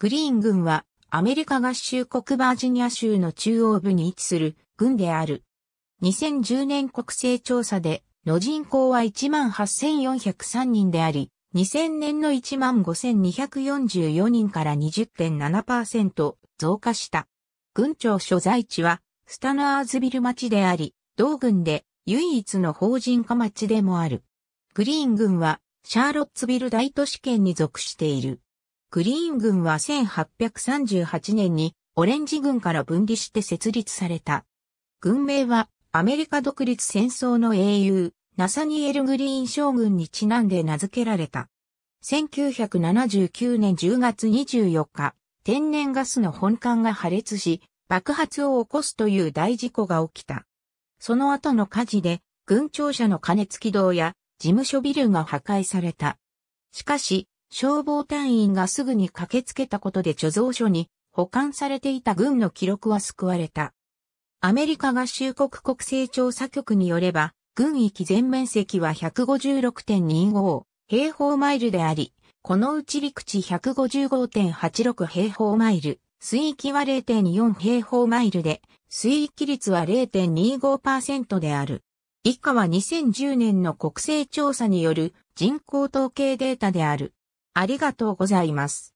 グリーン軍はアメリカ合衆国バージニア州の中央部に位置する軍である。2010年国勢調査での人口は18,403人であり、2000年の15,244人から20.7%増加した。軍庁所在地はスタナーズビル町であり、同軍で唯一の法人化町でもある。グリーン軍はシャーロッツビル大都市圏に属している。グリーン軍は1838年にオレンジ軍から分離して設立された。軍名はアメリカ独立戦争の英雄、ナサニエル・グリーン将軍にちなんで名付けられた。1979年10月24日、天然ガスの本館が破裂し、爆発を起こすという大事故が起きた。その後の火事で、軍庁舎の加熱軌道や事務所ビルが破壊された。しかし、消防隊員がすぐに駆けつけたことで貯蔵所に保管されていた軍の記録は救われた。アメリカ合衆国国勢調査局によれば、軍域全面積は156.25平方マイルであり、このうち陸地155.86平方マイル、水域は0.24平方マイルで、水域率は0.25%である。以下は2010年の国勢調査による人口統計データである。ありがとうございます。